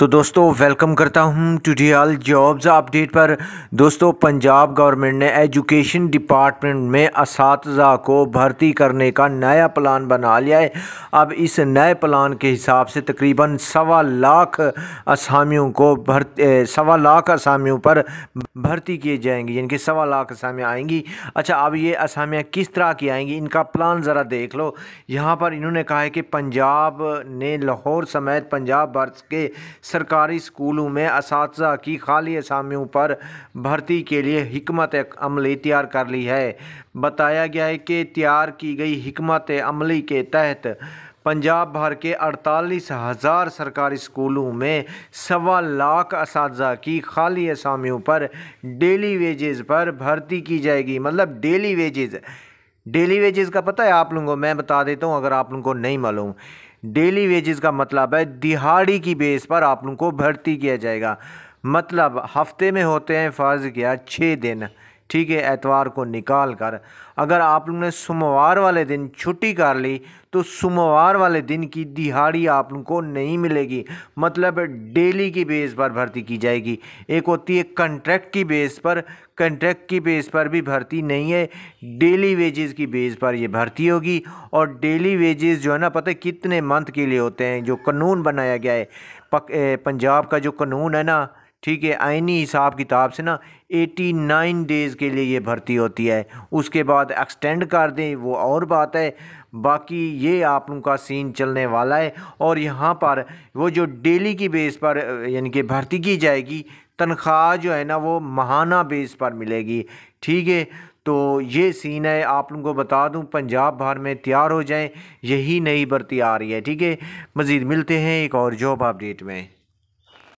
तो दोस्तों वेलकम करता हूं ट्यूटोरियल जॉब्स अपडेट पर दोस्तों पंजाब गवर्नमेंट ने एजुकेशन डिपार्टमेंट में इस को भर्ती करने का नया प्लान बना लिया है अब इस नए प्लान के हिसाब से तकरीबन सवा लाख असामियों को भर्ती सवा लाख असामियों पर भर्ती किए जाएंगे यानी कि सवा लाख असामियाँ आएंगी अच्छा अब ये असामियाँ किस तरह की आएँगी इनका प्लान ज़रा देख लो यहाँ पर इन्होंने कहा है कि पंजाब ने लाहौर समेत पंजाब भर के सरकारी स्कूलों में इस की खाली असामियों पर भर्ती के लिए हमत अमली तैयार कर ली है बताया गया है कि तैयार की गई हमत अमली के तहत पंजाब भर के अड़तालीस हज़ार सरकारी स्कूलों में सवा लाख इस की खाली असामियों पर डेली वेजेस पर भर्ती की जाएगी मतलब डेली वेजेस डेली वेजेस का पता है आप लोगों को मैं बता देता हूँ अगर आप लोगों को नहीं मालूम डेली वेजेस का मतलब है दिहाड़ी की बेस पर आप को भर्ती किया जाएगा मतलब हफ्ते में होते हैं फ़र्ज़ किया छः दिन ठीक है एतवार को निकाल कर अगर आप लोगों ने सोमवार वाले दिन छुट्टी कर ली तो सोमवार वाले दिन की दिहाड़ी आप लोगों को नहीं मिलेगी मतलब डेली की बेस पर भर्ती की जाएगी एक होती है कंट्रैक्ट की बेस पर कंट्रैक्ट की बेस पर भी भर्ती नहीं है डेली वेजेस की बेस पर ये भर्ती होगी और डेली वेजेस जो है ना पता है कितने मंथ के लिए होते हैं जो कानून बनाया गया है पंजाब का जो कानून है ना ठीक है आइनी हिसाब किताब से ना 89 डेज़ के लिए ये भर्ती होती है उसके बाद एक्सटेंड कर दें वो और बात है बाकी ये आप का सीन चलने वाला है और यहाँ पर वो जो डेली की बेस पर यानी कि भर्ती की जाएगी तनख्वाह जो है ना वो महाना बेस पर मिलेगी ठीक है तो ये सीन है आप लोगों को बता दूं पंजाब भर में तैयार हो जाएं यही नई भर्ती आ रही है ठीक है मज़ीद मिलते हैं एक और जॉब अपडेट में